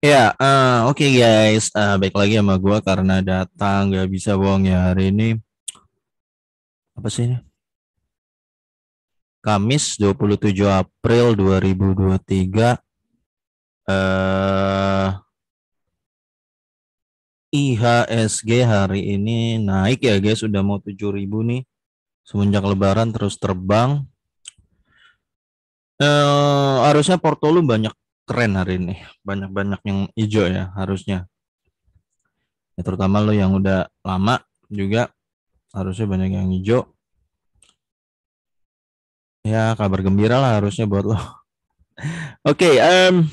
Ya, uh, oke okay guys, uh, eh, baik lagi sama gue karena datang gak bisa bohong ya hari ini. Apa sih ini? Kamis 27 April 2023. Uh, IHSG hari ini naik ya guys, udah mau 7000 nih. Semenjak lebaran terus terbang. Uh, harusnya porto lu banyak keren hari ini. Banyak-banyak yang hijau ya harusnya. Ya, terutama lo yang udah lama juga harusnya banyak yang hijau. Ya kabar gembira lah harusnya buat lo. Oke, okay, um,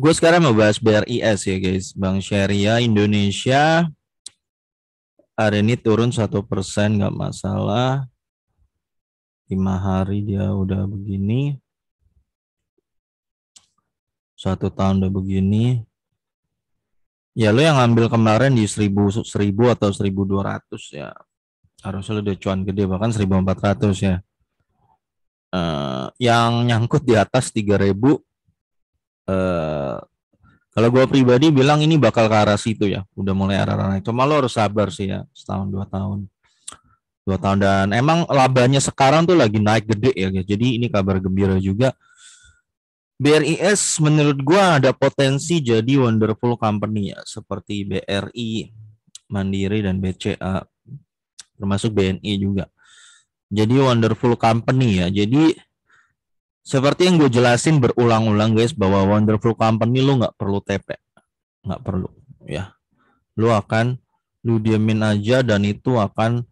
gue sekarang mau bahas BRIS ya guys, Bank Syariah Indonesia hari ini turun satu persen nggak masalah lima hari dia udah begini satu tahun udah begini ya lo yang ngambil kemarin di 1000 seribu atau 1200 ya harusnya lo udah cuan gede bahkan 1400 ya uh, yang nyangkut di atas 3000 ribu uh, kalau gue pribadi bilang ini bakal ke arah situ ya udah mulai arah-arah Cuma lo harus sabar sih ya setahun dua tahun dua tahun dan emang labanya sekarang tuh lagi naik gede ya guys. Jadi ini kabar gembira juga. BRIS menurut gua ada potensi jadi wonderful company ya seperti BRI, Mandiri dan BCA termasuk BNI juga. Jadi wonderful company ya. Jadi seperti yang gue jelasin berulang-ulang guys bahwa wonderful company lu nggak perlu TP, nggak perlu ya. Lu akan lu diamin aja dan itu akan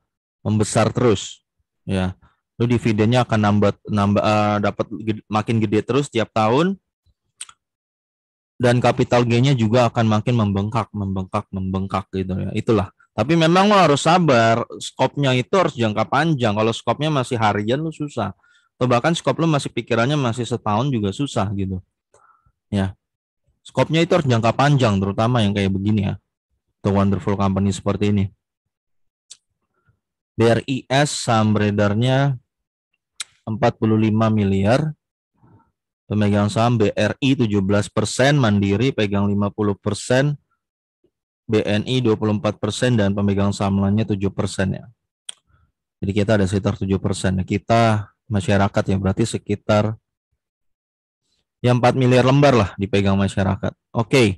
membesar terus ya lu dividennya akan nambah nambah uh, dapat makin gede terus tiap tahun dan kapital gainnya juga akan makin membengkak membengkak membengkak gitu ya itulah tapi memang lo harus sabar skopnya itu harus jangka panjang kalau skopnya masih harian lu susah atau bahkan skop lu masih pikirannya masih setahun juga susah gitu ya skopnya itu harus jangka panjang terutama yang kayak begini ya the wonderful company seperti ini BRIS saham beredarnya 45 miliar, pemegang saham BRI 17 persen, Mandiri pegang 50 persen, BNI 24 persen, dan pemegang saham lainnya 7 persen ya. Jadi kita ada sekitar 7 persen. Nah, kita masyarakat ya berarti sekitar ya 4 miliar lembar lah dipegang masyarakat. Oke. Okay.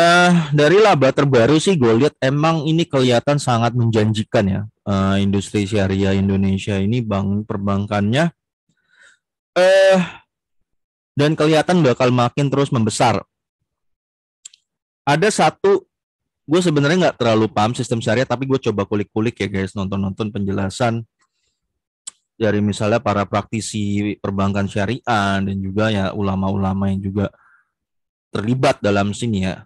Uh, dari laba terbaru sih gue lihat emang ini kelihatan sangat menjanjikan ya uh, industri syariah Indonesia ini bank perbankannya uh, dan kelihatan bakal makin terus membesar. Ada satu gue sebenarnya nggak terlalu paham sistem syariah tapi gue coba kulik-kulik ya guys nonton-nonton penjelasan dari misalnya para praktisi perbankan syariah dan juga ya ulama-ulama yang juga terlibat dalam sini ya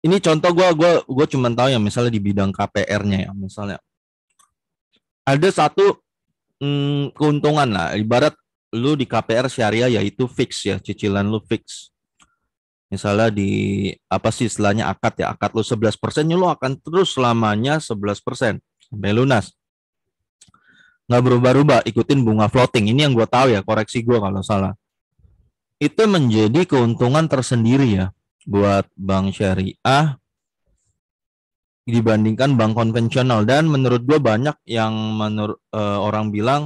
ini contoh gue gua gue cuma tahu ya misalnya di bidang KPR-nya ya misalnya ada satu hmm, keuntungan lah ibarat lu di KPR syariah yaitu fix ya cicilan lu fix misalnya di apa sih istilahnya akad ya akad lu 11 persen lu akan terus selamanya 11 persen sampai lunas nggak berubah-ubah ikutin bunga floating ini yang gue tahu ya koreksi gue kalau salah itu menjadi keuntungan tersendiri ya buat bank syariah dibandingkan bank konvensional dan menurut gue banyak yang menurut uh, eh, orang bilang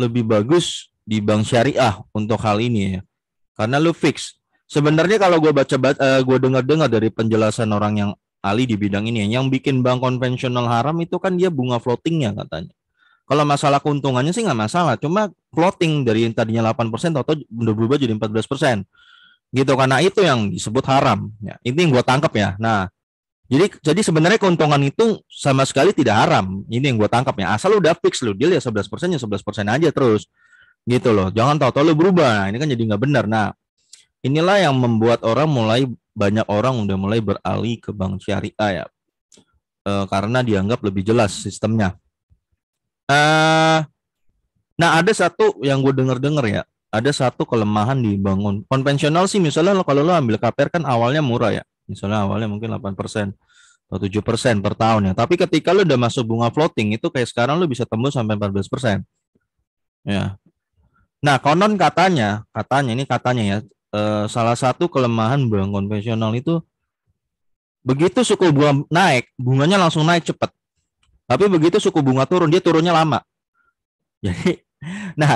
lebih bagus di bank syariah untuk hal ini ya karena lu fix sebenarnya kalau gue baca uh, eh, gue dengar-dengar dari penjelasan orang yang ahli di bidang ini ya, yang bikin bank konvensional haram itu kan dia bunga floatingnya katanya kalau masalah keuntungannya sih nggak masalah, cuma floating dari yang tadinya 8% atau berubah jadi 14% gitu karena itu yang disebut haram ya ini yang gue tangkap ya nah jadi jadi sebenarnya keuntungan itu sama sekali tidak haram ini yang gue tangkap ya. asal lu udah fix lu deal ya 11 persen ya 11 persen aja terus gitu loh jangan tahu-tahu lu berubah nah, ini kan jadi nggak benar nah inilah yang membuat orang mulai banyak orang udah mulai beralih ke bank syariah ya e, karena dianggap lebih jelas sistemnya e, nah ada satu yang gue denger dengar ya ada satu kelemahan dibangun. Konvensional sih misalnya lo, kalau lo ambil KPR kan awalnya murah ya. Misalnya awalnya mungkin 8% atau 7% per tahun ya. Tapi ketika lo udah masuk bunga floating itu kayak sekarang lo bisa tembus sampai 14%. Ya. Nah, konon katanya, katanya ini katanya ya, eh, salah satu kelemahan bank konvensional itu begitu suku bunga naik, bunganya langsung naik cepat. Tapi begitu suku bunga turun, dia turunnya lama. Jadi Nah,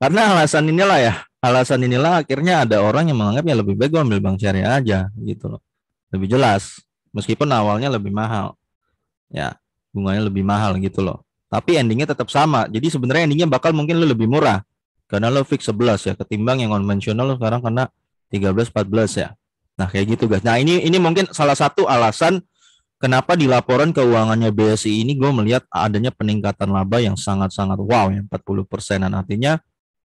karena alasan inilah ya, alasan inilah akhirnya ada orang yang menganggapnya lebih baik gue ambil bank syariah aja gitu loh. Lebih jelas, meskipun awalnya lebih mahal. Ya, bunganya lebih mahal gitu loh. Tapi endingnya tetap sama. Jadi sebenarnya endingnya bakal mungkin lo lebih murah. Karena lo fix 11 ya, ketimbang yang konvensional lo sekarang kena 13 14 ya. Nah, kayak gitu guys. Nah, ini ini mungkin salah satu alasan kenapa di laporan keuangannya BSI ini gue melihat adanya peningkatan laba yang sangat-sangat wow ya 40 persenan artinya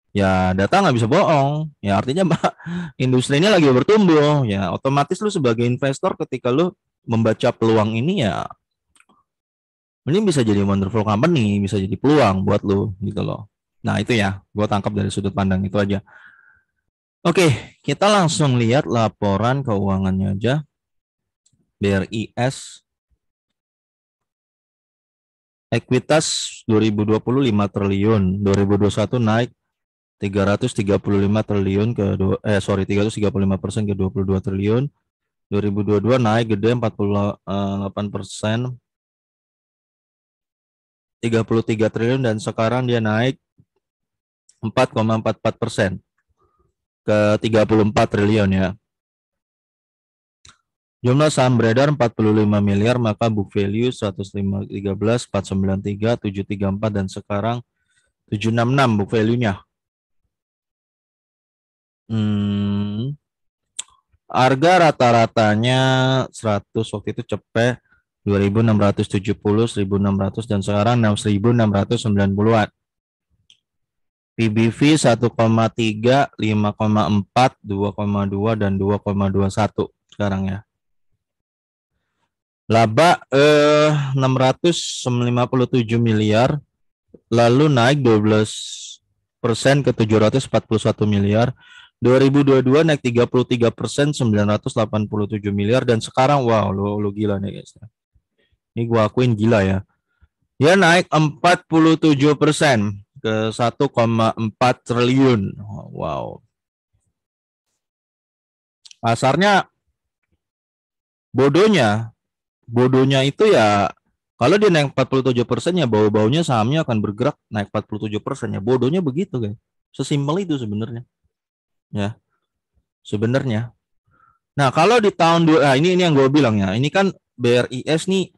ya data nggak bisa bohong ya artinya mbak industri ini lagi bertumbuh ya otomatis lu sebagai investor ketika lu membaca peluang ini ya ini bisa jadi wonderful company bisa jadi peluang buat lu gitu loh nah itu ya gue tangkap dari sudut pandang itu aja oke kita langsung lihat laporan keuangannya aja BRIS Ekuitas 2025 triliun, 2021 naik 335 triliun ke eh sorry 335 persen ke 22 triliun, 2022 naik gede 48 persen 33 triliun dan sekarang dia naik 4,44 persen ke 34 triliun ya. Jumlah saham beredar 45 miliar, maka book value 113, 493, 734, dan sekarang 766 book value-nya. Hmm, harga rata-ratanya 100 waktu itu cepet 2670, 1600 dan sekarang 6690-an. PBV 1,3, 5,4, 2,2 dan 2,21 sekarang ya. Laba eh, 657 miliar, lalu naik 12 persen ke 741 miliar. 2022 naik 33 persen 987 miliar dan sekarang wow lu, lu gila nih guys. Ini gua akuin gila ya. ya naik 47 persen ke 1,4 triliun. Wow. Pasarnya bodohnya bodohnya itu ya kalau dia naik 47 persen ya bau-baunya sahamnya akan bergerak naik 47 persen ya bodohnya begitu guys sesimpel itu sebenarnya ya sebenarnya nah kalau di tahun dua nah ini ini yang gue bilang ya ini kan BRIS nih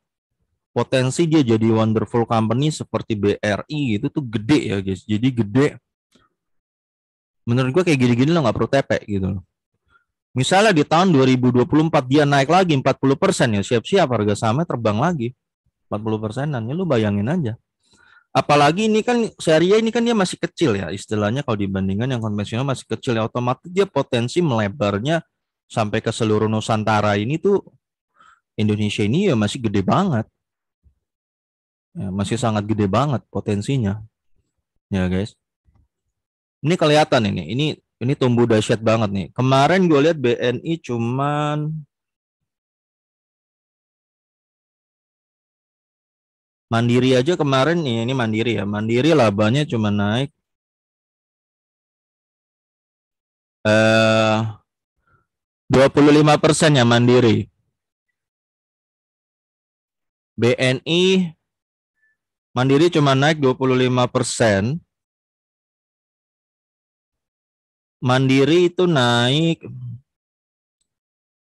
potensi dia jadi wonderful company seperti BRI itu tuh gede ya guys jadi gede menurut gue kayak gini-gini lo nggak perlu tepek gitu loh Misalnya di tahun 2024 dia naik lagi 40 persen ya siap-siap harga sahamnya terbang lagi 40 persenan ya lu bayangin aja. Apalagi ini kan seri ini kan dia masih kecil ya istilahnya kalau dibandingkan yang konvensional masih kecil ya otomatis dia potensi melebarnya sampai ke seluruh Nusantara ini tuh Indonesia ini ya masih gede banget. Ya, masih sangat gede banget potensinya. Ya guys. Ini kelihatan ini. Ini ini tumbuh dahsyat banget nih. Kemarin gue lihat BNI cuman Mandiri aja kemarin nih, iya, ini Mandiri ya. Mandiri labanya cuma naik eh 25 persen ya Mandiri. BNI Mandiri cuma naik 25 persen. Mandiri itu naik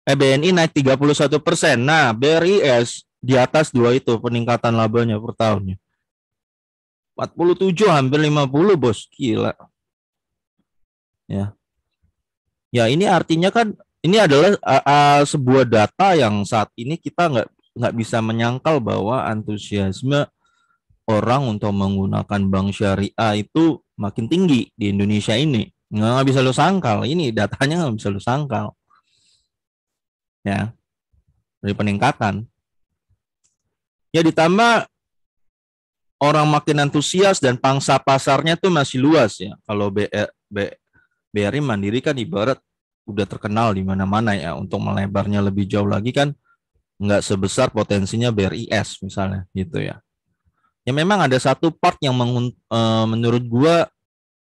eh BNI naik 31 persen. Nah, BRIS eh, di atas dua itu peningkatan labanya per tahunnya. 47 hampir 50 bos gila ya ya ini artinya kan ini adalah uh, uh, sebuah data yang saat ini kita nggak nggak bisa menyangkal bahwa antusiasme orang untuk menggunakan bank syariah itu makin tinggi di Indonesia ini nggak bisa lu sangkal ini datanya nggak bisa lu sangkal ya dari peningkatan ya ditambah orang makin antusias dan pangsa pasarnya tuh masih luas ya kalau BRI e, Mandiri kan ibarat udah terkenal di mana-mana ya untuk melebarnya lebih jauh lagi kan nggak sebesar potensinya BRIS misalnya gitu ya ya memang ada satu part yang eh, menurut gua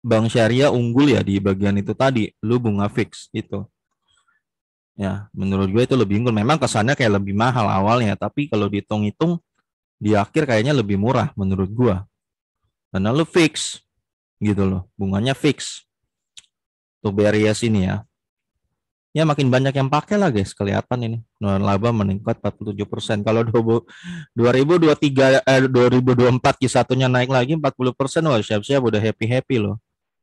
bank syariah unggul ya di bagian itu tadi, lu bunga fix itu. Ya, menurut gue itu lebih unggul. Memang kesannya kayak lebih mahal awalnya, tapi kalau dihitung-hitung di akhir kayaknya lebih murah menurut gue. Karena lu fix gitu loh, bunganya fix. Tuh BRIS ini ya. Ya makin banyak yang pakai lah guys, kelihatan ini. Non laba meningkat 47%. Kalau 2023 eh, 2024 kisatunya naik lagi 40%, wah siap-siap udah happy-happy loh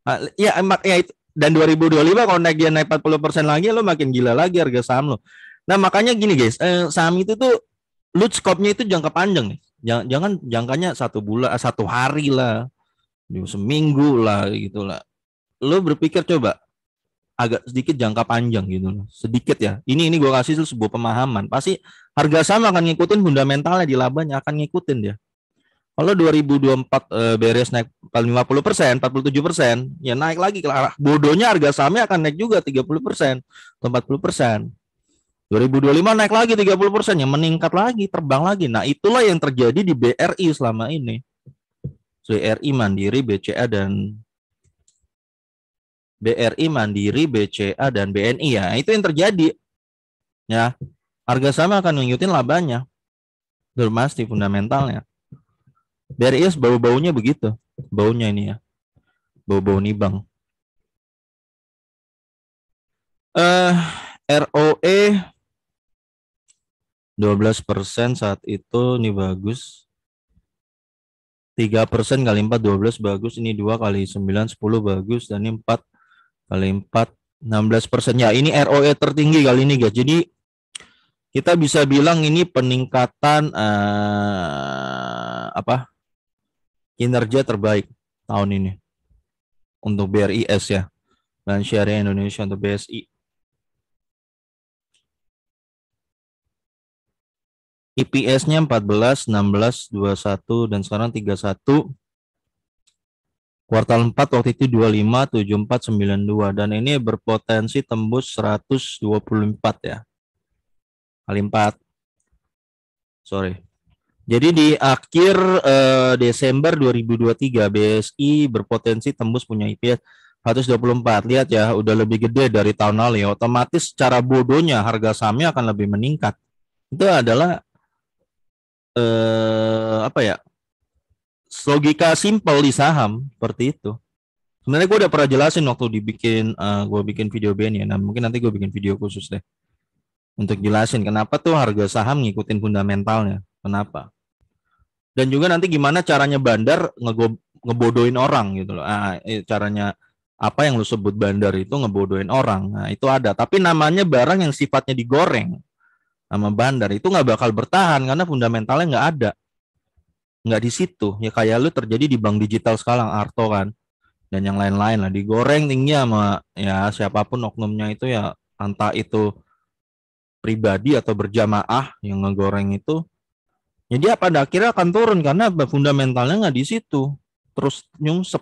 Uh, ya emak ya itu. dan 2025 kalau naik dia naik 40% persen lagi lo makin gila lagi harga saham lo. Nah, makanya gini guys, eh, saham itu tuh loot scope-nya itu jangka panjang nih. Jangan, jangan jangkanya satu bulan, eh, satu hari lah, seminggu lah gitu lah. Lo berpikir coba agak sedikit jangka panjang gitu loh. Sedikit ya. Ini ini gue kasih sebuah pemahaman. Pasti harga saham akan ngikutin fundamentalnya di labanya akan ngikutin dia. Kalau 2024 e, eh, beres naik 50 persen, 47 persen, ya naik lagi ke arah bodohnya harga sahamnya akan naik juga 30 persen atau 40 persen. 2025 naik lagi 30 persen, ya meningkat lagi, terbang lagi. Nah itulah yang terjadi di BRI selama ini. BRI Mandiri, BCA dan BRI Mandiri, BCA dan BNI ya. Itu yang terjadi. Ya. Harga sahamnya akan ngikutin labanya. Dermasti fundamentalnya. Dari Darius bau-baunya begitu. Baunya ini ya. Bau-bau nibang. Eh, uh, ROE 12% saat itu ini bagus. 3 kali 4 12 bagus ini 2 kali 9 10 bagus dan ini 4 kali 4 16 ya ini ROE tertinggi kali ini guys jadi kita bisa bilang ini peningkatan uh, apa kinerja terbaik tahun ini untuk BRIS ya dan Syariah Indonesia untuk BSI. IPS-nya 14, 16, 21 dan sekarang 31. Kuartal 4 waktu itu 25, 74, 92 dan ini berpotensi tembus 124 ya. Kali 4. Sorry. Jadi di akhir uh, Desember 2023 BSI berpotensi tembus punya IPS 124. Lihat ya, udah lebih gede dari tahun lalu ya. Otomatis secara bodohnya harga sahamnya akan lebih meningkat. Itu adalah eh apa ya? Logika simpel di saham seperti itu. Sebenarnya gue udah pernah jelasin waktu dibikin uh, eh, gue bikin video band ya. Nah, mungkin nanti gue bikin video khusus deh untuk jelasin kenapa tuh harga saham ngikutin fundamentalnya. Kenapa? dan juga nanti gimana caranya bandar ngego, ngebodohin orang gitu loh. Nah, caranya apa yang lu sebut bandar itu ngebodohin orang. Nah, itu ada. Tapi namanya barang yang sifatnya digoreng sama bandar itu nggak bakal bertahan karena fundamentalnya nggak ada. Nggak di situ. Ya kayak lu terjadi di bank digital sekarang, Arto kan. Dan yang lain-lain lah. Digoreng tinggi sama ya siapapun oknumnya itu ya entah itu pribadi atau berjamaah yang ngegoreng itu jadi ya pada akhirnya akan turun karena fundamentalnya nggak di situ, terus nyungsep.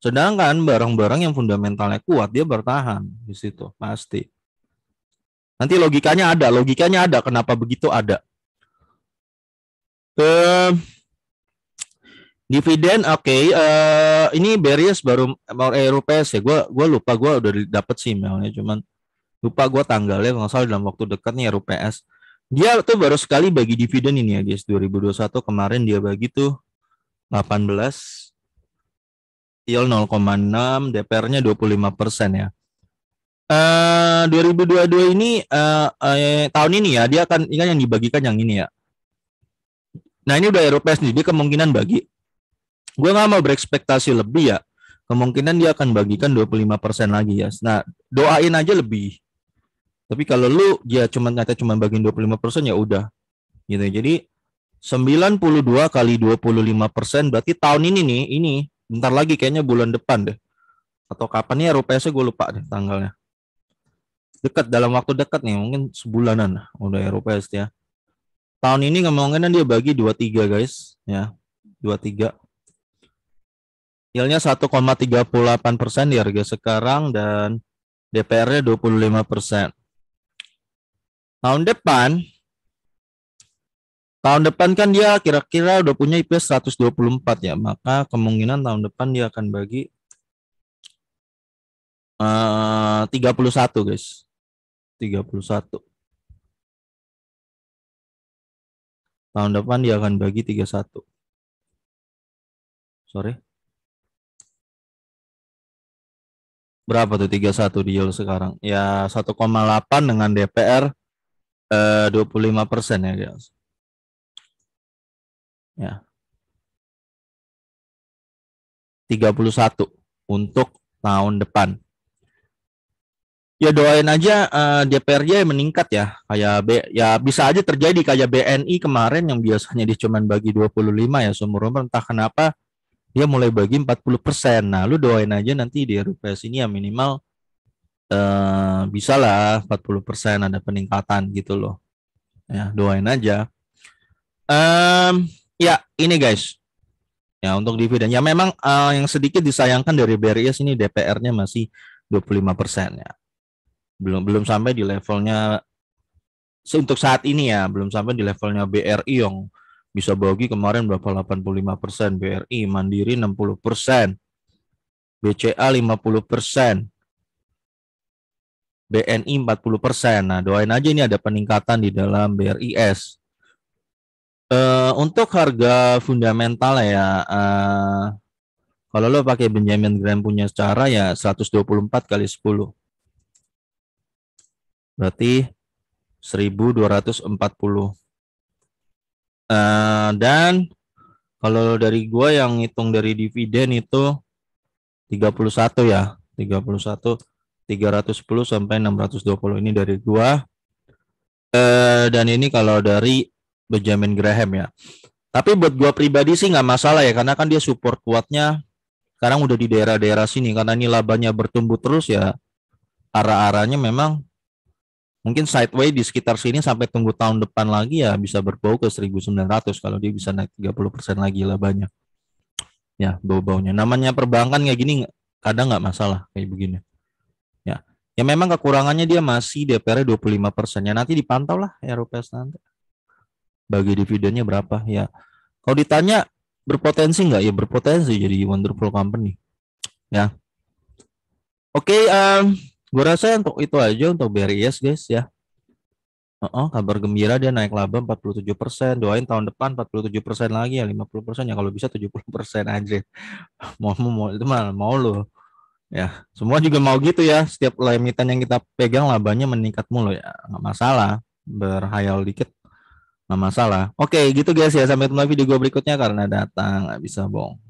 Sedangkan barang-barang yang fundamentalnya kuat dia bertahan di situ pasti. Nanti logikanya ada, logikanya ada. Kenapa begitu ada? Uh, dividen oke okay. uh, eh, ini Berries baru mau eh, eh ya. ya gue lupa gue udah dapet sih emailnya cuman lupa gue tanggalnya nggak salah dalam waktu dekat nih ya, RUPS dia tuh baru sekali bagi dividen ini ya guys 2021 kemarin dia bagi tuh 18 yield 0,6 DPR-nya 25 persen ya eh, uh, 2022 ini uh, uh, tahun ini ya dia akan ini kan yang dibagikan yang ini ya nah ini udah Eropes nih dia kemungkinan bagi gue nggak mau berekspektasi lebih ya kemungkinan dia akan bagikan 25% lagi ya nah doain aja lebih tapi kalau lu dia ya cuma nyata cuma bagiin 25% ya udah. Gitu. Jadi 92 kali 25% berarti tahun ini nih, ini bentar lagi kayaknya bulan depan deh. Atau kapan nih RUPS gue lupa deh tanggalnya. Dekat dalam waktu dekat nih, mungkin sebulanan udah RUPS ya. Tahun ini ngomongin dia bagi 23 guys, ya. 23. Yieldnya 1,38 persen di harga sekarang dan DPR-nya 25 persen tahun depan tahun depan kan dia kira-kira udah punya IPS 124 ya maka kemungkinan tahun depan dia akan bagi eh, uh, 31 guys 31 tahun depan dia akan bagi 31 sorry berapa tuh 31 di yield sekarang ya 1,8 dengan DPR eh, 25 persen ya guys. Ya. 31 untuk tahun depan. Ya doain aja uh, eh, DPRJ meningkat ya. Kayak B, ya bisa aja terjadi kayak BNI kemarin yang biasanya dia cuma bagi 25 ya seumur umur entah kenapa dia mulai bagi 40 persen. Nah lu doain aja nanti di RPS ini ya minimal Bisalah eh, bisa lah 40% ada peningkatan gitu loh. Ya, doain aja. Um, ya, ini guys. Ya, untuk dividen. Ya, memang uh, yang sedikit disayangkan dari BRIS ini DPR-nya masih 25% persen ya. Belum belum sampai di levelnya untuk saat ini ya, belum sampai di levelnya BRI yang bisa bagi kemarin berapa 85% persen BRI, Mandiri 60%, persen, BCA 50%, persen. BNI 40 persen. Nah, doain aja ini ada peningkatan di dalam BRIS. Uh, eh, untuk harga fundamental ya, uh, kalau lo pakai Benjamin Graham punya secara ya 124 kali 10. Berarti 1240. Uh, eh, dan kalau dari gua yang ngitung dari dividen itu 31 ya, 31 310 sampai 620 ini dari gua. Eh, dan ini kalau dari Benjamin Graham ya. Tapi buat gua pribadi sih nggak masalah ya karena kan dia support kuatnya sekarang udah di daerah-daerah sini karena ini labanya bertumbuh terus ya arah-arahnya memang mungkin sideways di sekitar sini sampai tunggu tahun depan lagi ya bisa berbau ke 1900 kalau dia bisa naik 30% lagi labanya. Ya, bau-baunya. Namanya perbankan kayak gini kadang nggak masalah kayak begini. Ya memang kekurangannya dia masih DPR 25 persen. Ya nanti dipantau lah ya nanti. Bagi dividennya berapa ya. Kalau ditanya berpotensi nggak ya berpotensi jadi wonderful company. Ya. Oke, okay, um, gue rasa untuk itu aja untuk BRIS guys ya. Uh -uh, kabar gembira dia naik laba 47 persen. Doain tahun depan 47 persen lagi ya 50 persen ya kalau bisa 70 persen aja. Mau mau itu mal mau lo. Ya, semua juga mau gitu ya. Setiap limitan yang kita pegang labanya meningkat mulu ya. Nggak masalah. Berhayal dikit nggak masalah. Oke, gitu guys ya. Sampai ketemu video gue berikutnya karena datang nggak bisa bohong.